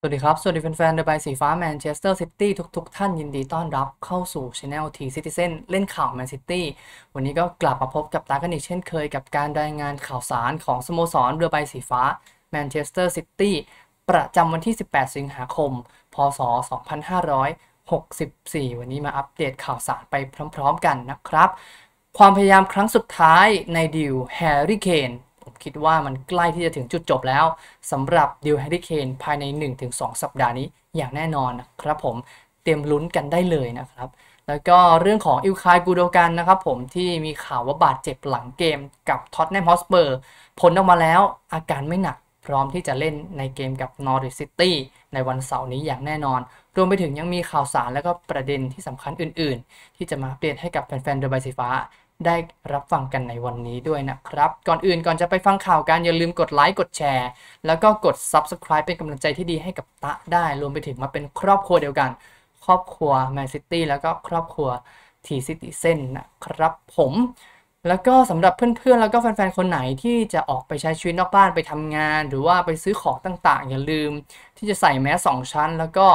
สวัสดีครับสวัสดีแฟนๆเดอะใบสีฟ้าแมนเชสเตอร์ซิตี้ทุกๆ ท่านยินดีต้อนรับเข้าสู่ช anel T Citizen เล่นข่าวแมนซิตี้วันนี้ก็กลับมาพบกับตากันอีกเช่นเคยกับการรายงานข่าวสารของสโมสรเรือใบสีฟ้าแมนเชสเตอร์ซิตี้ประจำวันที่ 18 สิงหาคม พศ 2564 วันนี้มาอัปเดตข่าวสารไปพร้อมๆกันนะครับ ความพยายามครั้งสุดท้ายในดิวแฮร์รี่เคนคิดว่ามันใกล้ที่จะถึงจุดจบแล้วสำหรับดิวแฮร์รี่เคนภายใน 1-2 สัปดาห์นี้อย่างแน่นอนนะครับผมเตรียมลุ้นกันได้เลยนะครับ แล้วก็เรื่องของอิลคายกูโดกันนะครับผมที่มีข่าวว่าบาดเจ็บหลังเกมกับท็อตแนมฮอสเปอร์ผลออกมาแล้วอาการไม่หนักพร้อมที่จะเล่นในเกมกับนอริสซิตี้ในวันเสาร์นี้อย่างแน่นอน รวมไปถึงยังมีข่าวสารและก็ประเด็นที่สำคัญอื่นๆ ที่จะมาเปลี่ยนให้กับแฟนๆเดอะใบสีฟ้าได้รับฟังกันในวันนี้ด้วยนะครับก่อนอื่นก่อนจะไปฟัง ข่าว กัน อย่าลืมกดไลค์กดแชร์ แล้วก็กด Subscribe เป็นกำลังใจที่ดีให้กับตะได้ รวมไปถึงมาเป็นครอบครัวเดียวกัน ครอบครัวแมนซิตี้แล้วก็ครอบครัวทีซิตี้เซนนะครับผมแล้วก็สำหรับเพื่อนๆแล้วก็แฟนๆคนไหนที่จะออกไปใช้ชีวิตนอกบ้านไปทำงาน หรือว่าไปซื้อของต่างๆ อย่าลืมที่จะใส่แมสสองชั้น แล้วก็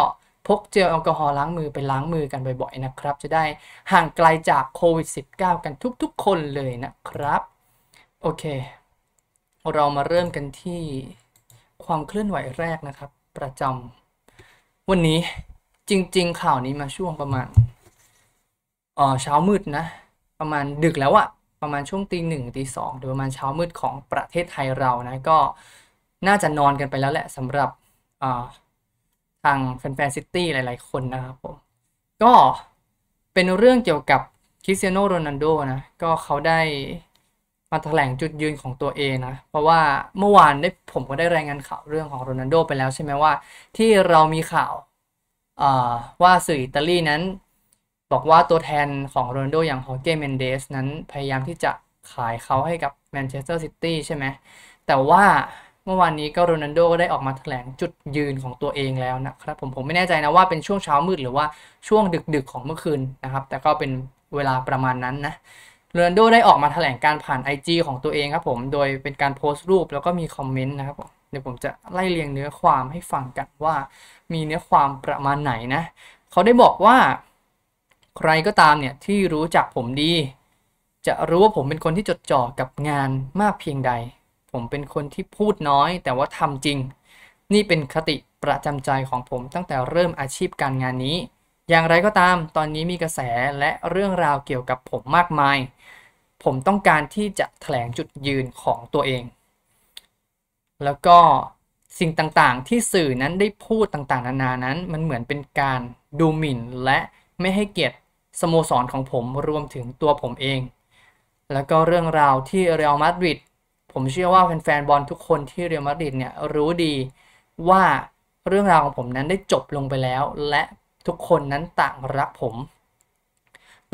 พกเจลแอลกอฮอล์ล้างมือไปล้างมือกันบ่อยๆนะครับ จะได้ห่างไกลจากโควิด -19 กันทุกๆ คนเลยนะครับโอเค เรามาเริ่มกันที่ความเคลื่อนไหวแรกนะครับ ประจำวันนี้จริงๆ ข่าวนี้มาช่วงประมาณออเช้ามืด นะ ประมาณดึกแล้วอะประมาณช่วง ตีหนึ่งตีสองหรือ ประมาณเช้ามืดของประเทศไทยเรานะก็น่าจะนอนกันไปแล้วแหละสำหรับทางแฟนๆซิตี้หลาย ๆ คน นะครับผม ก็เป็นเรื่องเกี่ยวกับคริสเตียโน โรนัลโดนะ ก็เขาได้มาแถลงจุดยืนของตัวเองนะ เพราะว่าเมื่อวานได้ผมก็ได้รายงานข่าวเรื่องของโรนัลโดไปแล้วใช่ไหมว่าที่เรามีข่าวว่าสื่ออิตาลีนั้นบอกว่าตัวแทนของโรนัลโดอย่างฮอเกเมนเดสนั้นพยายามที่จะขายเขาให้กับแมนเชสเตอร์ซิตี้ใช่ไหมแต่ว่าเมื่อวานนี้ก็โรนัลโดก็ได้ออกมาแถลงจุดยืนของตัวเองแล้วนะครับ ผมผมไม่แน่ใจนะว่าเป็นช่วงเช้ามืดหรือว่าช่วงดึกๆของเมื่อคืนนะครับ แต่ก็เป็นเวลาประมาณนั้นนะ โรนัลโดได้ออกมาแถลงการผ่าน IG ของตัวเองครับผม โดยเป็นการโพสต์รูปแล้วก็มีคอมเมนต์นะครับผมเดี๋ยวผมจะไล่เรียงเนื้อความให้ฟังกันว่า มีเนื้อความประมาณไหนนะเขาได้บอกว่า ใครก็ตามเนี่ยที่รู้จักผมดี จะรู้ว่าผมเป็นคนที่จดจ่อกับงานมากเพียงใดผมเป็นคนที่พูดน้อยแต่ว่าทำจริง นี่เป็นคติประจำใจของผมตั้งแต่เริ่มอาชีพการงานนี้ อย่างไรก็ตามตอนนี้มีกระแสและเรื่องราวเกี่ยวกับผมมากมาย ผมต้องการที่จะแถลงจุดยืนของตัวเอง แล้วก็สิ่งต่างๆที่สื่อนั้นได้พูดต่าง ๆ นานานั้นมันเหมือนเป็นการดูหมิ่นและไม่ให้เกียรติสโมสรของผมรวมถึงตัวผมเอง แล้วก็เรื่องราวที่เรอัลมาดริดผมเชื่อว่าแฟนๆบอลทุกคนที่เรอัลมาดริดเนี่ยรู้ดีว่าเรื่องราวของผมนั้นได้จบลงไปแล้ว และทุกคนนั้นต่างรักผม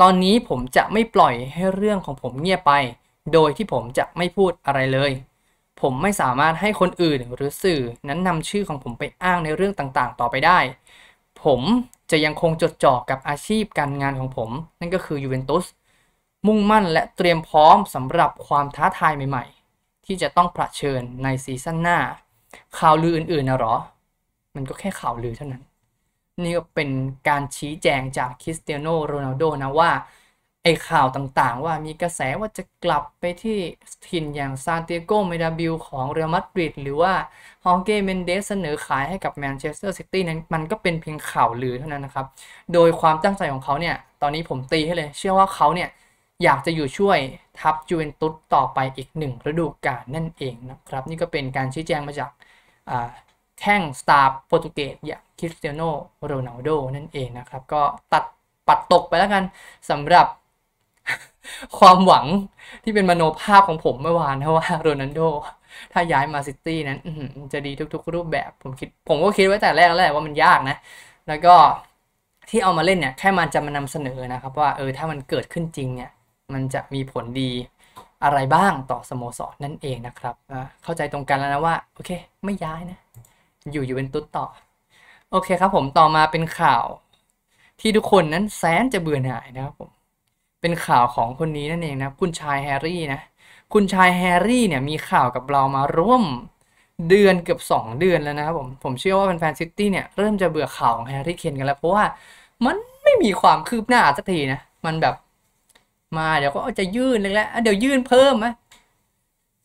ตอนนี้ผมจะไม่ปล่อยให้เรื่องของผมเงียบไป โดยที่ผมจะไม่พูดอะไรเลย ผมไม่สามารถให้คนอื่นหรือสื่อนั้นนำชื่อของผมไปอ้างในเรื่องต่างๆ ต่อไปได้ ผมจะยังคงจดจ่อกับอาชีพการงานของผม นั่นก็คือยูเวนตุสมุ่งมั่นและเตรียมพร้อมสำหรับความท้าทายใหม่ๆที่จะต้องเผชิญในซีซั่นหน้า ข่าวลืออื่นๆนะหรอ มันก็แค่ข่าวลือเท่านั้น นี่ก็เป็นการชี้แจงจากคริสเตียโนโรนัลโดนะว่า ไอข่าวต่างๆ ว่ามีกระแสว่าจะกลับไปที่ทินอย่างซานติโกเมดาบิลของเรอัลมาดริดหรือว่าฮองเก้เมนเดสเสนอขายให้กับแมนเชสเตอร์ซิตี้นั้น มันก็เป็นเพียงข่าวลือเท่านั้นนะครับ โดยความตั้งใจของเขาเนี่ยตอนนี้ผมตีให้เลย เชื่อว่าเขาเนี่ยอยากจะอยู่ช่วย ทัพจูเวนตุสต่อไปอีกหนึ่งฤดูกาลนั่นเองนะครับ นี่ก็เป็นการชี้แจงมาจากแข้งสตาร์โปรตุเกสอย่างคริสเตียโนโรนัลโดนั่นเองนะครับ ก็ตัดปัดตกไปแล้วกันสำหรับความหวังที่เป็นมโนภาพของผมเมื่อวานนะว่าโรนัลโดถ้าย้ายมาซิตี้นั้นจะดีทุกๆรูปแบบผมคิดผมก็คิดไว้แต่แรกแล้วว่ามันยากนะ แล้วก็ที่เอามาเล่นเนี่ยแค่มันจะมานำเสนอนะครับ ว่าเออถ้ามันเกิดขึ้นจริงเนี่ยมันจะมีผลดีอะไรบ้างต่อสโมสรนั่นเองนะครับ เข้าใจตรงกันแล้วนะว่า โอเค ไม่ย้ายนะ อยู่อยู่เป็นตุ๊ดต่อ โอเคครับผมต่อมาเป็นข่าว ที่ทุกคนนั้นแสนจะเบื่อหน่ายนะครับผมเป็นข่าวของคนนี้นั่นเองนะคุณชายแฮร์รี่นะคุณชายแฮร์รี่เนี่ยมีข่าวกับเรามาร่วมเดือนเกือบ2 เดือนแล้วนะครับผม ผมเชื่อว่าแฟนๆซิตี้เนี่ยเริ่มจะเบื่อข่าวของแฮร์รี่เคนกันแล้วเพราะว่ามันไม่มีความคืบหน้าสักทีนะมันแบบมาเดี๋ยวก็จะยื่นเลยแล้วเดี๋ยวยื่นเพิ่มไหม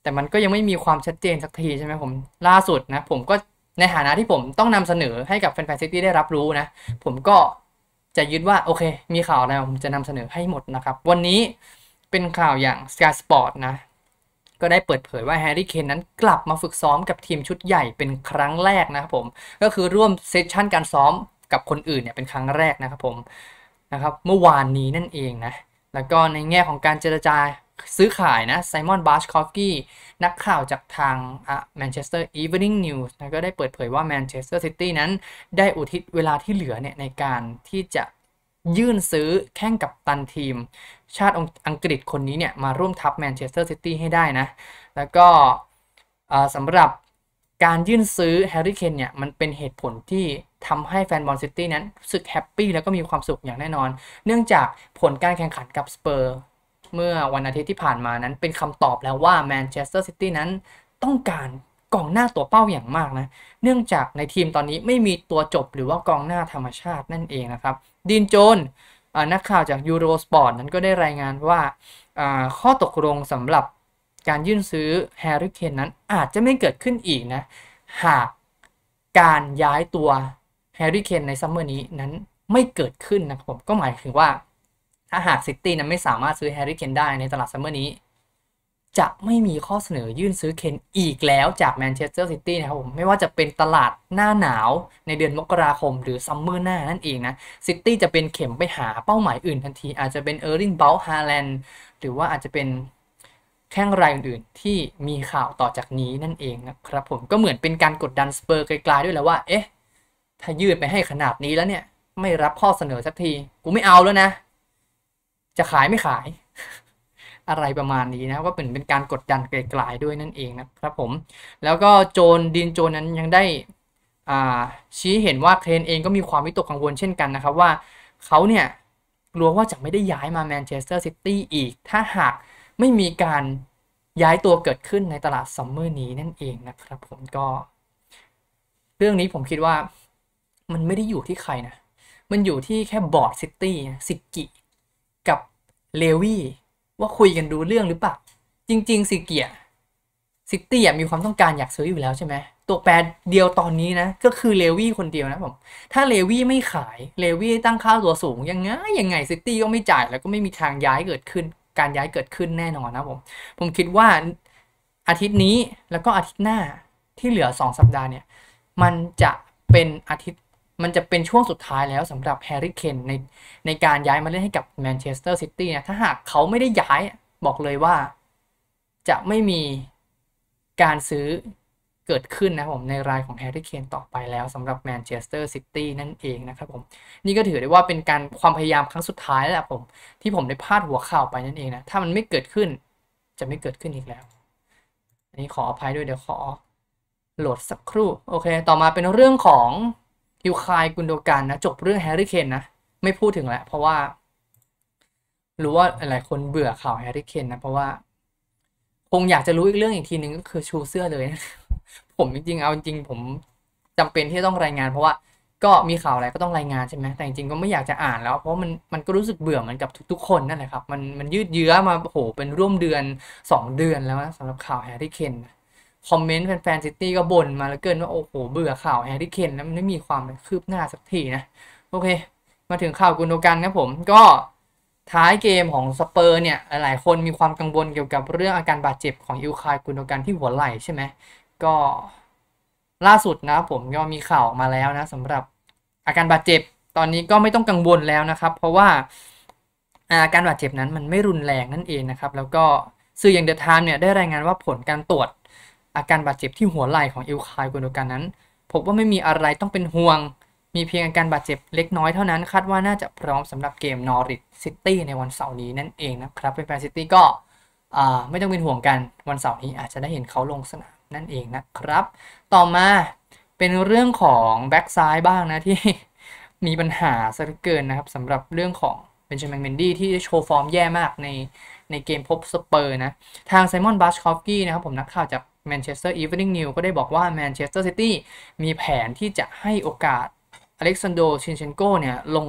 แต่มันก็ยังไม่มีความชัดเจนสักทีใช่ไหมผม ล่าสุดนะผมก็ในฐานะที่ผมต้องนำเสนอให้กับแฟนแฟนซิตี้ได้รับรู้นะ ผมก็จะยึดว่าโอเค มีข่าวอะไรผมจะนำเสนอให้หมดนะครับ วันนี้เป็นข่าวอย่าง Sky Sport นะ ก็ได้เปิดเผยว่าแฮร์รี่เคนนั้นกลับมาฝึกซ้อมกับทีมชุดใหญ่เป็นครั้งแรกนะครับผม ก็คือร่วมเซสชั่นการซ้อมกับคนอื่นเนี่ยเป็นครั้งแรกนะครับผม นะครับ เมื่อวานนี้นั่นเองนะแล้วก็ในแง่ของการเจรจาซื้อขายนะไซมอนบาชคอฟกี้นักข่าวจากทางแมนเชสเตอร์อีเวนิ่งนิวส์ก็ได้เปิดเผยว่าแมนเชสเตอร์ซิตี้นั้นได้อุทิศเวลาที่เหลือเนี่ย ในการที่จะยื่นซื้อแข่งกับตันทีม ชาติอังกฤษคนนี้เนี่ย มาร่วมทัพแมนเชสเตอร์ซิตี้ให้ได้นะ แล้วก็สำหรับการยื่นซื้อแฮร์รี่เคนเนี่ย มันเป็นเหตุผลที่ทำให้แฟนบอลซิตี้นั้นรู้สึกแฮปปี้แล้วก็มีความสุขอย่างแน่นอน เนื่องจากผลการแข่งขันกับสเปอร์ เมื่อวันอาทิตย์ที่ผ่านมานั้น เป็นคำตอบแล้วว่า แมนเชสเตอร์ซิตี้นั้นต้องการกองหน้าตัวเป้าอย่างมากนะ เนื่องจากในทีมตอนนี้ไม่มีตัวจบหรือว่ากองหน้าธรรมชาตินั่นเองนะครับดินโจนนักข่าวจากยูโรสปอร์ตนั้นก็ได้รายงานว่าข้อตกลงสำหรับการยื่นซื้อแฮร์รี่เคนนั้นอาจจะไม่เกิดขึ้นอีกนะ หากการย้ายตัวแฮร์รี่ เคนในซัมเมอร์นี้นั้นไม่เกิดขึ้นนะครับผมก็หมายถึงว่าถ้าหากซิตี้นั้นไม่สามารถซื้อแฮร์รี่ เคนได้ในตลาดซัมเมอร์นี้จะไม่มีข้อเสนอยื่นซื้อเคนอีกแล้วจากแมนเชสเตอร์ซิตี้นะครับผมไม่ว่าจะเป็นตลาดหน้าหนาวในเดือนมกราคม หรือซัมเมอร์หน้านั่นเองนะซิตี้จะเป็นเข็มไปหาเป้าหมายอื่นทันทีอาจจะเป็นเออร์ลิงเบลฮาแลนด์หรือว่าอาจจะเป็นแข้งรายอื่นๆที่มีข่าวต่อจากนี้นั่นเองนะครับผมก็เหมือนเป็นการกดดันสเปอร์ไกลๆด้วยแล้วว่าเอ๊ะถ้ายืดไปให้ขนาดนี้แล้วเนี่ยไม่รับข้อเสนอสักทีกูไม่เอาแล้วนะ จะขายไม่ขาย อะไรประมาณนี้นะว่าเป็นเป็นการกดดันไกลๆด้วยนั่นเองนะครับผมแล้วก็โจนดินโจนนั้นยังได้ชี้เห็นว่าเคนเองก็มีความวิตกกังวลเช่นกันนะครับว่าเขาเนี่ยกลัวว่าจะไม่ได้ย้ายมาแมนเชสเตอร์ซิตี้อีก ถ้าหากไม่มีการย้ายตัวเกิดขึ้นในตลาดซัมเมอร์นี้นั่นเองนะครับ ผมก็ เรื่องนี้ผมคิดว่ามันไม่ได้อยู่ที่ใครนะ มันอยู่ที่แค่บอร์ดซิตี้สิกิกับเลวี่ว่าคุยกันดูเรื่องหรือเปล่าจริงๆสิกิอะซิตี้อะมีความต้องการอยากซื้ออยู่แล้วใช่ไหมตัวแปรเดียวตอนนี้นะก็คือเลวี่คนเดียวนะผม ถ้าเลวี่ไม่ขายเลวี่ตั้งค่าตัวสูงยังไงยังไงซิตี้ก็ไม่จ่ายแล้วก็ไม่มีทางย้ายเกิดขึ้น การย้ายเกิดขึ้นแน่นอนนะผม ผมคิดว่าอาทิตย์นี้แล้วก็อาทิตย์หน้าที่เหลือ 2 สัปดาห์เนี่ยมันจะเป็นอาทิตย์มันจะเป็นช่วงสุดท้ายแล้วสำหรับแฮร์รี่ เคนในในการย้ายมาเล่นให้กับแมนเชสเตอร์ซิตี้นะถ้าหากเขาไม่ได้ย้ายบอกเลยว่า จะไม่มีการซื้อเกิดขึ้นนะผมในรายของแฮร์รี่ เคนต่อไปแล้วสำหรับแมนเชสเตอร์ซิตี้นั่นเองนะครับผม นี่ก็ถือได้ว่าเป็นการความพยายามครั้งสุดท้ายแล้วผมที่ผมได้พาดหัวข่าวไปนั่นเองนะถ้ามันไม่เกิดขึ้น จะไม่เกิดขึ้นอีกแล้วอันนี้ขออภัยด้วยเดี๋ยวขอโหลดสักครู่โอเค ต่อมาเป็นเรื่องของยูคายกุนโดกันนะจบเรื่องแฮร์รี่เคนนะไม่พูดถึงแล้ว เพราะว่ารู้ว่าหลายคนเบื่อข่าวแฮร์รี่เคนนะเพราะว่าคงอยากจะรู้อีกเรื่องอีกทีหนึ่งก็คือชูเสื้อเลยนะผมจริงๆเอาจริงผมจำเป็นที่ต้องรายงาน เพราะว่าก็มีข่าวอะไรก็ต้องรายงานใช่ไหมแต่จริงๆก็ไม่อยากจะอ่านแล้วเพราะมันมันก็รู้สึกเบื่อเหมือนกับทุกๆคนนั่นแหละครับมันมันยืดเยื้อมาโหเป็นร่วมเดือน 2 เดือนแล้วนะสำหรับข่าวแฮร์รี่เคนนะคอมเมนต์แฟนๆซิตี้ ก็บ่นมาแล้วเกินว่า โอ้โห เบื่อ ข่าวแฮร์รี่เคนแล้ว มันไม่มีความคืบหน้า สักที นะ โอเค มาถึงข่าว กุนโดกันนะผม ก็ท้ายเกมของสเปอร์เนี่ย หลายคนมีความกังวลเกี่ยวกับเรื่อง อาการบาดเจ็บ ของอิลคาย กุนโดกัน ที่หัวไหล่ใช่ไหมก็ล่าสุดนะผมก็มีข่าวออกมาแล้วนะสำหรับอาการบาดเจ็บตอนนี้ก็ไม่ต้องกังวลแล้วนะครับเพราะว่าอาการบาดเจ็บนั้นมันไม่รุนแรงนั่นเองนะครับแล้วก็สื่ออย่างเดอะไทม์เนี่ยได้รายงานว่าผลการตรวจอาการบาดเจ็บที่หัวไหล่ของอิลคายกุนกันนั้น พบว่าไม่มีอะไรต้องเป็นห่วงมีเพียงอาการบาดเจ็บเล็กน้อยเท่านั้นคาดว่าน่าจะพร้อมสำหรับเกมนอริทซิตี้ในวันเสาร์นี้นั่นเองนะครับแฟนซิตี้ก็ไม่ต้องเป็นห่วงกันวันเสาร์นี้อาจจะได้เห็นเขาลงสนามนั่นเองนะครับ ต่อมาเป็นเรื่องของแบ็กซ้ายบ้างนะที่มีปัญหาซะเเกินนะครับสำหรับเรื่องของเบนจามินเมนดี้ที่โชว์ฟอร์มแย่มากในในเกมพบสเปอร์นะทางไซมอนบัชคอฟกี้นะครับผมนักข่าวจากแมนเชสเตอร์อี n นิ่งนิว ก็ได้บอกว่าแมนเชสเตอร์ซิตี้มีแผนที่จะให้โอกาสอเล็กซานโดชินเชนโกเนี่ย ลง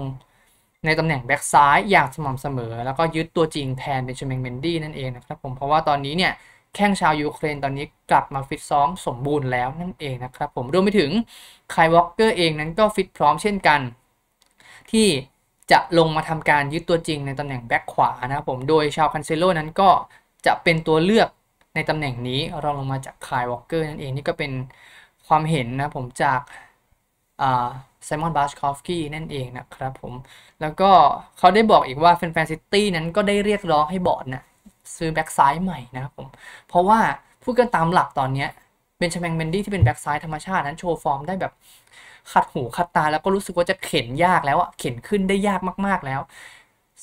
ในตำแหน่งแบ็กซ้ายอย่างสม่ำเสมอ แล้วก็ยึดตัวจริงแทนเบนชเมงเมนดี้นั่นเองนะครับผมเพราะว่าตอนนี้เนี่ย แข้งชาวยูเครนตอนนี้กลับมาฟิตซ้อมสมบูรณ์แล้วนั่นเองนะครับผมรวมไปถึงไคลวอลเกอร์เองนั้นก็ฟิตพร้อมเช่นกัน ที่จะลงมาทำการยึดตัวจริงในตำแหน่งแบ็กขวานะครับผมโดยชาวคันเซโลนั้นก็จะเป็นตัวเลือกในตำแหน่งนี้รองลงมาจากคายวอลเกอร์นั่นเองนี่ก็เป็นความเห็นนะผมจากไซมอนบาชคอฟกี้นั่นเองนะครับผม แล้วก็เขาได้บอกอีกว่าแฟนๆซิตี้นั้นก็ได้เรียกร้องให้บอร์ดนะซื้อแบ็กซ้ายใหม่นะครับผม เพราะว่าพูดกันตามหลักตอนนี้เบนชาแมงเบนดี้ที่เป็นแบ็กซ้ายธรรมชาตินั้นโชว์ฟอร์มได้แบบขัดหูขัดตาแล้วก็รู้สึกว่าจะเข็นยากแล้วอะเข็นขึ้นได้ยากมากๆแล้ว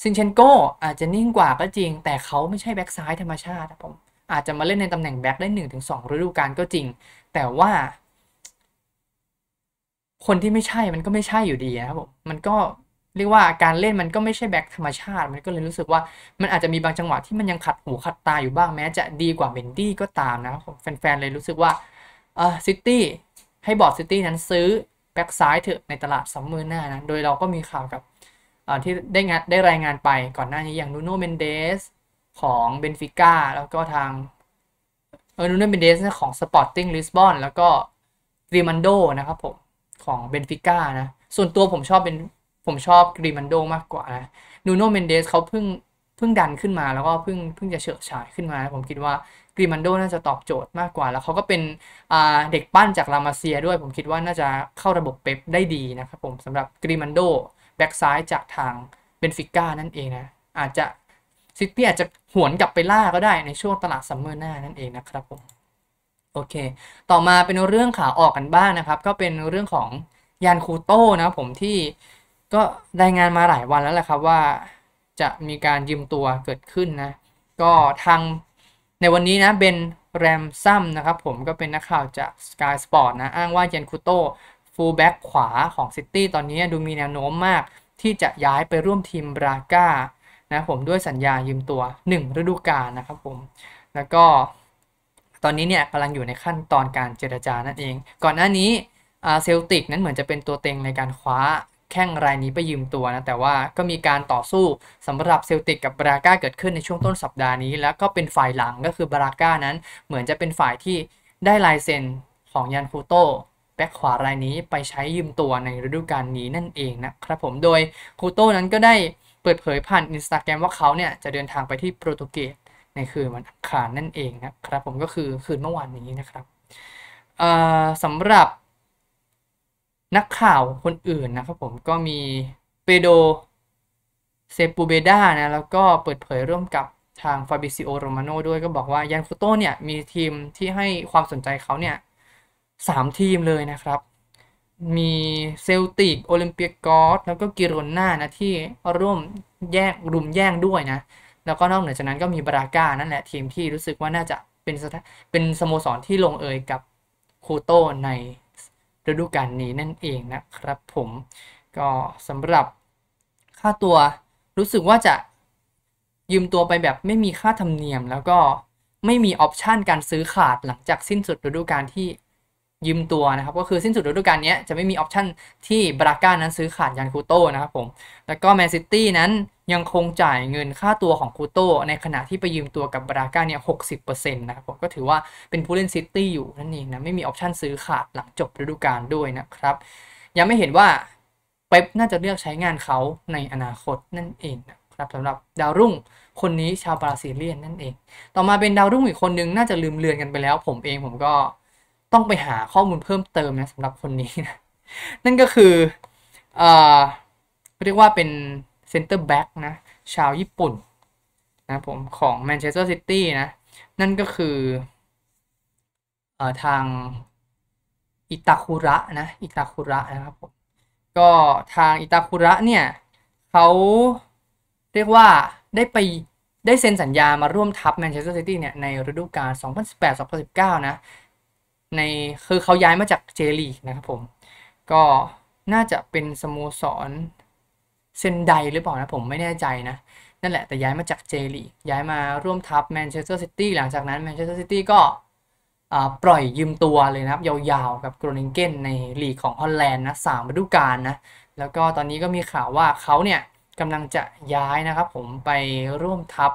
ซินเชนโกอาจจะนิ่งกว่าก็จริง แต่เขาไม่ใช่แบ็กซ้ายธรรมชาตินะผมอาจจะมาเล่นในตำแหน่งแบ็กได้1งฤดูกาลก็จริง แต่ว่า คนที่ไม่ใช่มันก็ไม่ใช่อยู่ดีนะครับผม มันก็เรียกว่าการเล่นมันก็ไม่ใช่แบ็กธรรมชาติ มันก็เลยรู้สึกว่ามันอาจจะมีบางจังหวะที่มันยังขัดหูขัดตาอยู่บ้างแม้ จะดีกว่าเบนดี้ก็ตามนะครับผมแฟนๆเลยรู้สึกว่าเออซิตี้ให้บอร์ดซิตี้นั้นซื้อแบ็กซ้ายเถอะในตลาดซัมเมอร์หน้านะ โดยเราก็มีข่าวกับที่ได้งานได้รายงานไปก่อนหน้านี้อย่างนูโนเมนเดสของเบนฟิก้าแล้วก็ทางเออนูเนเบนเดสของสปอร์ติ้งลิสบอนแล้วก็กรีมันโดนะครับผม ของเบนฟิก้านะ ส่วนตัวผมชอบเป็นผมชอบกรีมันโดมากกว่านะนูโนเมนเดสเขาเพิ่งเพิ่งดันขึ้นมาแล้วก็เพิ่งเพิ่งจะเฉิดฉายขึ้นมา ผมคิดว่ากรีมันโดน่าจะตอบโจทย์มากกว่าแล้วเขาก็เป็นเด็กปั้นจากลามาเซียด้วย ผมคิดว่าน่าจะเข้าระบบเป๊ปได้ดีนะครับผมสำหรับกรีมันโดแบ็กซ้ายจากทางเบนฟิก้านั่นเองนะอาจจะซิตี้อาจจะหวนกลับไปล่าก็ได้ในช่วงตลาดซัมเมอร์หน้า นั่นเองนะครับผมโอเค ต่อมาเป็นเรื่องขาออกกันบ้างนะครับ ก็เป็นเรื่องของยานคูโต้นะผมที่ก็รายงานมาหลายวันแล้วแหละครับว่าจะมีการยืมตัวเกิดขึ้นนะ ก็ทางในวันนี้นะเบนแรมซัมนะครับผมก็เป็นนักข่าวจาก Sky Sport นะอ้างว่ายานคูโต้ฟูลแบ็กขวาของซิตี้ตอนนี้ดูมีแนวโน้มมาก ที่จะย้ายไปร่วมทีมบราก้านะผมด้วยสัญญายืมตัว 1 ฤดูกาลนะครับผมแล้วก็ตอนนี้เนี่ยกำลังอยู่ในขั้นตอนการเจรจานั่นเอง ก่อนหน้านี้เซลติกนั้นเหมือนจะเป็นตัวเต็งในการคว้าแข้งรายนี้ไปยืมตัวนะแต่ว่าก็มีการต่อสู้สำหรับเซลติกกับบราก้าเกิดขึ้นในช่วงต้น สัปดาห์นี้แล้วก็เป็นฝ่ายหลังก็คือบราก้านั้น เหมือนจะเป็นฝ่ายที่ได้ลายเซ็นของยันคูโต้แบ็คขวารายนี้ไปใช้ยืมตัวในฤดูกาลนี้นั่นเองนะครับผมโดยคูโต้นั้นก็ได้เปิดเผยผ่านอินสตาแกรมว่าเขาเนี่ยจะเดินทางไปที่โปรตุเกสในคืนวันอังคารนั่นเองนะครับผมก็คือคืนเมื่อวานนี้นะครับสำหรับนักข่าวคนอื่นนะครับผมก็มีเปโดเซปูเบดานะแล้วก็เปิดเผยร่วมกับทางฟาบิซิโอ โรมาโนด้วยก็บอกว่ายันฟุโตเนี่ยมีทีมที่ให้ความสนใจเขาเนี่ยสามทีมเลยนะครับมีเซลติกโอลิมเปียกอสแล้วก็กิโรน่านะที่ร่วมแย่งรุมแย่งด้วยนะแล้วก็นอกเหนือจากนั้นก็มีบราก้านั่นแหละทีมที่รู้สึกว่าน่าจะเป็นเป็นสโมสรที่ลงเอยกับคูโตในฤดูกาลนี้นั่นเองนะครับผมก็สำหรับค่าตัวรู้สึกว่าจะยืมตัวไปแบบไม่มีค่าธรรมเนียม แล้วก็ไม่มีออปชันการซื้อขาดหลังจากสิ้นสุดฤดูกาลที่ยืมตัวนะครับ ก็คือสิ้นสุดฤดูกาลนี้จะไม่มีออปชันที่บราก้านั้นซื้อขาดยันคูโต้นะครับผม แล้วก็แมนซิตี้นั้นยังคงจ่ายเงินค่าตัวของคูโต้ ในขณะที่ไปยืมตัวกับบราก้าเนี่ยหกสิบเปอร์เซ็นต์นะครับผมก็ถือว่าเป็นผู้เล่นซิตี้อยู่นั่นเองนะไม่มีออปชันซื้อขาดหลังจบฤดูกาลด้วยนะครับยังไม่เห็นว่าเป๊ปน่าจะเลือกใช้งานเขาในอนาคตนั่นเองนะครับสำหรับดาวรุ่งคนนี้ชาวบราซิเลียนนั่นเอง ต่อมาเป็นดาวรุ่งอีกคนนึงน่าจะลืมเลือนกันไปแล้ว ผมเองผมก็ต้องไปหาข้อมูลเพิ่มเติมนะสำหรับคนนี้นะ นั่นก็คือ เอ่อเรียกว่าเป็นเซนเตอร์แบ็กนะ ชาวญี่ปุ่น นะผม ของแมนเชสเตอร์ซิตี้นะ นั่นก็คือ เอ่อ ทาง อิตาคุระนะ อิตาคุระนะครับผม ก็ทางอิตาคุระเนี่ยเขาเรียกว่าได้ไปได้เซ็นสัญญามาร่วมทัพแมนเชสเตอร์ซิตี้เนี่ยในฤดูกาล2018-2019 นะในคือเขาย้ายมาจากเจลีกนะครับผม ก็น่าจะเป็นสโมสรเซนไดหรือเปล่านะผมไม่แน่ใจนะ นั่นแหละแต่ย้ายมาจากเจลีย้ายมาร่วมทัพแมนเชสเตอร์ซิตี้หลังจากนั้นแมนเชสเตอร์ซิตี้ก็ปล่อยยืมตัวเลยนะครับ ยาว ๆ กับโกรนิงเกนในลีกของฮอลแลนด์นะสามฤดูกาลนะ แล้วก็ตอนนี้ก็มีข่าวว่าเขาเนี่ยกำลังจะย้ายนะครับผมไปร่วมทัพ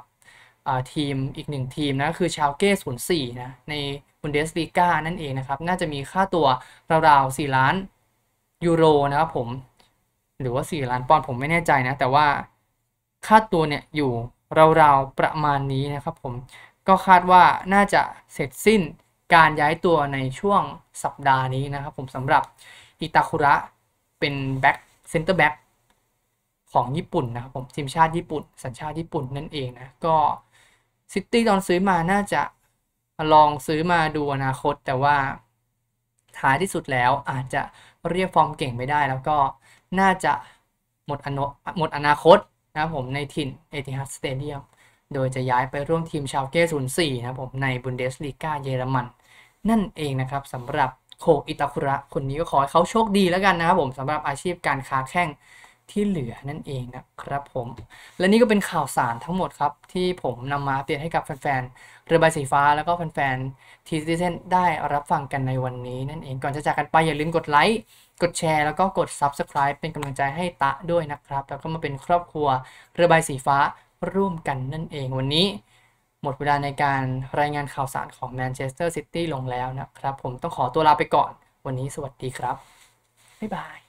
ทีมอีกหนึ่งทีมนะคือชาวเก้ศูนย์สี่นะในบุนเดสลีกานั่นเองนะครับ น่าจะมีค่าตัวราวๆ 4 ล้านยูโรนะครับผม หรือว่า 4 ล้านปอนด์ผมไม่แน่ใจนะ แต่ว่า ค่าตัวเนี่ย อยู่ราวๆ ประมาณนี้นะครับผม ก็คาดว่าน่าจะเสร็จสิ้นการย้ายตัวในช่วงสัปดาห์นี้นะครับผมสำหรับอิตาคุระเป็นแบ็กเซนเตอร์แบ็กของญี่ปุ่นนะครับผม ทีมชาติญี่ปุ่นสัญชาติญี่ปุ่นนั่นเองนะก็ซิตี้ตอนซื้อมาน่าจะลองซื้อมาดูอนาคตแต่ว่าท้ายที่สุดแล้วอาจจะเรียกฟอร์มเก่งไม่ได้แล้วก็น่าจะหมดอนหมดอนาคตนะครับผมในถิ่นเอติฮัดสเตเดียม โดยจะย้ายไปร่วมทีมชาวเก้ศูนย์สี่นะผมในบุนเดสลีกาเยอรมัน นั่นเองนะครับสำหรับโคอิตาคุระ คนนี้ก็ขอให้เขาโชคดีแล้วกันนะครับผมสำหรับอาชีพการค้าแข้งที่เหลือนั่นเองนะครับผม และนี่ก็เป็นข่าวสารทั้งหมดครับที่ผมนำมาเตือนให้กับแฟนๆเรือใบสีฟ้าแล้วก็แฟนๆทีซีเซนได้รับฟังกันในวันนี้นั่นเองก่อนจะจากกันไปอย่าลืมกดไลค์กดแชร์แล้วก็กด Subscribe เป็นกำลังใจให้ตะด้วยนะครับ แล้วก็มาเป็นครอบครัวเรือใบสีฟ้าร่วมกันนั่นเองวันนี้หมดเวลาในการรายงานข่าวสารของแมนเชสเตอร์ซิตี้ลงแล้วนะครับ ผมต้องขอตัวลาไปก่อนวันนี้สวัสดีครับบ๊ายบาย